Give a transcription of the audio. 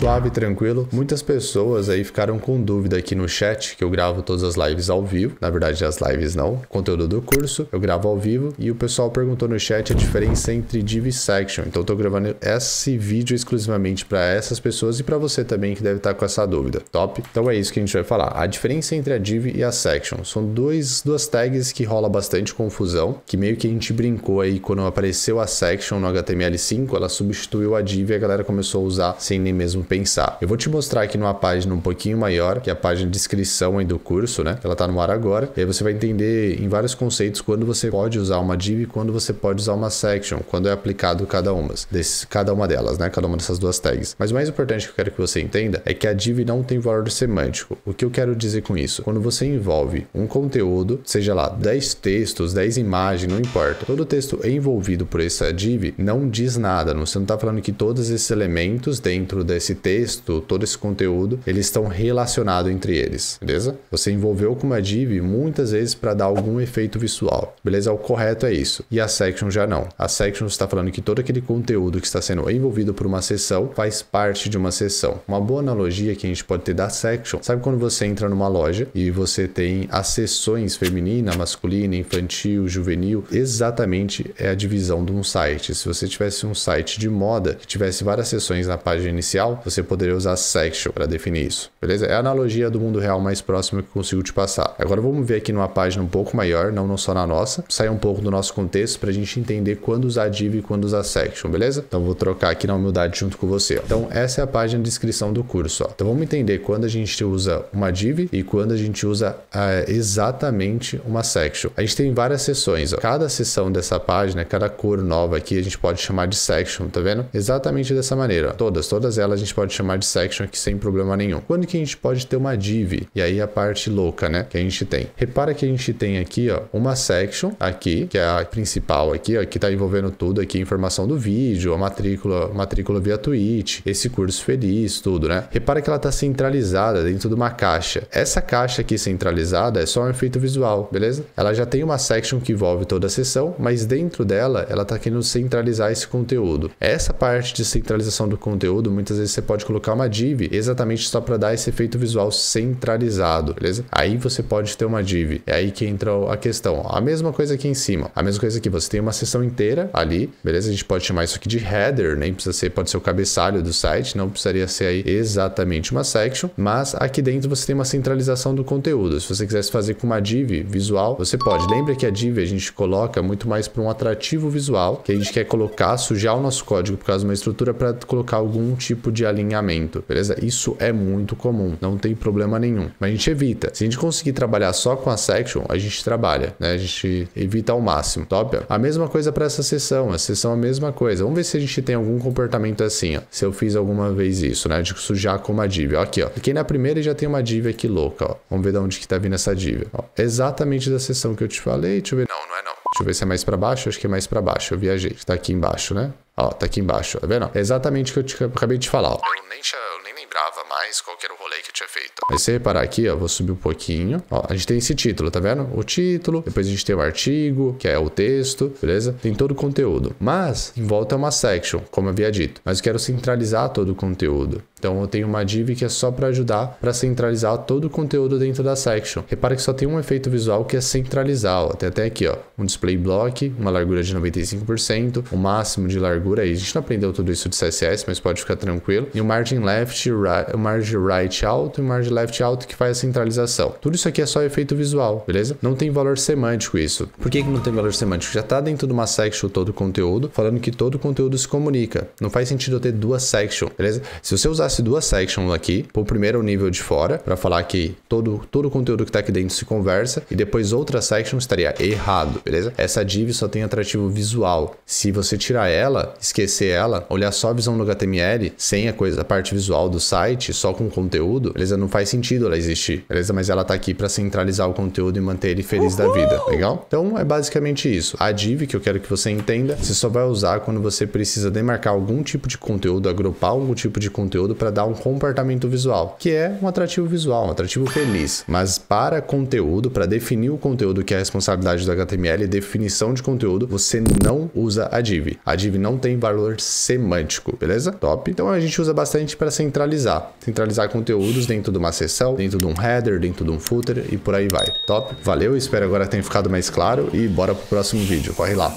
suave e tranquilo. Muitas pessoas aí ficaram com dúvida aqui no chat, que eu gravo todas as lives ao vivo. Na verdade, as lives não, conteúdo do curso, eu gravo ao vivo. E o pessoal perguntou no chat a diferença entre div e section. Então, eu tô gravando esse vídeo exclusivamente para essas pessoas e para você também que deve estar tá com essa dúvida. Top? Então, é isso que a gente vai falar. A diferença entre a div e a section são dois, duas tags que rola bastante confusão, que meio que a gente brincou aí quando apareceu a section no HTML5, ela substituiu a div e a galera começou a usar sem nem mesmo pensar. Eu vou te mostrar aqui numa página um pouquinho maior, que é a página de inscrição aí do curso, né? Ela tá no ar agora. E aí você vai entender em vários conceitos quando você pode usar uma div e quando você pode usar uma section, quando é aplicado cada uma, desse, cada uma delas, né? Cada uma dessas duas tags. Mas o mais importante que eu quero que você entenda é que a div não tem valor semântico. O que eu quero dizer com isso? Quando você envolve um conteúdo, seja lá 10 textos, 10 imagens, não importa. Todo texto envolvido por essa div não diz nada. Você não está falando que todos esses elementos dentro desse texto, todo esse conteúdo, eles estão relacionados entre eles, beleza? Você envolveu com uma div muitas vezes para dar algum efeito visual, beleza? O correto é isso. E a section já não. A section está falando que todo aquele conteúdo que está sendo envolvido por uma sessão faz parte de uma sessão. Uma boa analogia que a gente pode ter da section, sabe quando você entra numa loja e você tem as sessões feminina, masculina, infantil, juvenil, exatamente é a divisão de um site. Se você tivesse um site de moda que tivesse várias sessões na página inicial, você poderia usar section para definir isso, beleza? É a analogia do mundo real mais próxima que consigo te passar. Agora vamos ver aqui numa página um pouco maior, não, não só na nossa, sair um pouco do nosso contexto para a gente entender quando usar div e quando usar section, beleza? Então vou trocar aqui na humildade junto com você. Ó. Então essa é a página de descrição do curso. Ó. Então vamos entender quando a gente usa uma div e quando a gente usa ah, exatamente uma section. A gente tem várias seções. Ó. Cada seção dessa página, cada cor nova aqui, a gente pode chamar de section, tá vendo? Exatamente dessa maneira. Todas, todas elas a gente gente pode chamar de section aqui sem problema nenhum. Quando que a gente pode ter uma div? E aí a parte louca, né? Que a gente tem. Repara que a gente tem aqui, ó, uma section aqui, que é a principal aqui, ó, que tá envolvendo tudo aqui, informação do vídeo, a matrícula, matrícula via Twitch, esse curso feliz, tudo, né? Repara que ela tá centralizada dentro de uma caixa. Essa caixa aqui centralizada é só um efeito visual, beleza? Ela já tem uma section que envolve toda a sessão, mas dentro dela, ela tá querendo centralizar esse conteúdo. Essa parte de centralização do conteúdo, muitas vezes você pode colocar uma div exatamente só para dar esse efeito visual centralizado, beleza? Aí você pode ter uma div. É aí que entra a questão. A mesma coisa aqui em cima. A mesma coisa aqui. Você tem uma seção inteira ali, beleza? A gente pode chamar isso aqui de header, nem né? precisa ser, pode ser o cabeçalho do site, não precisaria ser aí exatamente uma section, mas aqui dentro você tem uma centralização do conteúdo. Se você quisesse fazer com uma div visual, você pode. Lembra que a div a gente coloca muito mais para um atrativo visual, que a gente quer colocar, sujar o nosso código por causa de uma estrutura para colocar algum tipo de alinhamento, beleza? Isso é muito comum, não tem problema nenhum. Mas a gente evita. Se a gente conseguir trabalhar só com a section, a gente trabalha, né? A gente evita ao máximo, top? Tá, a mesma coisa para essa sessão, a sessão é a mesma coisa. Vamos ver se a gente tem algum comportamento assim, ó. Se eu fiz alguma vez isso, né? De sujar com uma div. Ó, aqui, ó. Fiquei na primeira e já tem uma div aqui louca, ó. Vamos ver de onde que tá vindo essa div. Ó. Exatamente da sessão que eu te falei. Deixa eu ver. Não, não é não. Deixa eu ver se é mais para baixo. Acho que é mais para baixo. Eu viajei. Tá aqui embaixo, né? Ó, tá aqui embaixo, tá vendo? É exatamente o que eu te, acabei de falar, ó. Eu nem, eu nem lembrava mais qual que era o rolê que eu tinha feito. Mas se reparar aqui, ó, vou subir um pouquinho. Ó, a gente tem esse título, tá vendo? O título, depois a gente tem o artigo, que é o texto, beleza? Tem todo o conteúdo. Mas, em volta é uma section, como eu havia dito. Mas eu quero centralizar todo o conteúdo. Então eu tenho uma div que é só para ajudar para centralizar todo o conteúdo dentro da section. Repara que só tem um efeito visual que é centralizar, ó, até até aqui, ó, um display block, uma largura de 95%, o máximo de largura, aí. a gente não aprendeu tudo isso de CSS, mas pode ficar tranquilo, e o margin left, right, o margin right alto e o margin left alto que faz a centralização. Tudo isso aqui é só efeito visual, beleza? Não tem valor semântico isso. Por que, que não tem valor semântico? Já está dentro de uma section todo o conteúdo, falando que todo o conteúdo se comunica. Não faz sentido eu ter duas sections, beleza? Se você usar mandasse duas sections aqui, por primeiro é o nível de fora, para falar que todo, todo o conteúdo que tá aqui dentro se conversa, e depois outra section estaria errado, beleza? Essa div só tem atrativo visual. Se você tirar ela, esquecer ela, olhar só a visão do HTML, sem a coisa, a parte visual do site, só com conteúdo, beleza? Não faz sentido ela existir, beleza? Mas ela tá aqui para centralizar o conteúdo e manter ele feliz Uhul! da vida, legal? Então é basicamente isso. A div que eu quero que você entenda, você só vai usar quando você precisa demarcar algum tipo de conteúdo, agrupar algum tipo de conteúdo para dar um comportamento visual, que é um atrativo visual, um atrativo feliz. Mas para conteúdo, para definir o conteúdo que é a responsabilidade do HTML, definição de conteúdo, você não usa a div. A div não tem valor semântico, beleza? Top. Então a gente usa bastante para centralizar, centralizar conteúdos dentro de uma seção, dentro de um header, dentro de um footer e por aí vai. Top. Valeu, espero agora tenha ficado mais claro e bora pro próximo vídeo. Corre lá.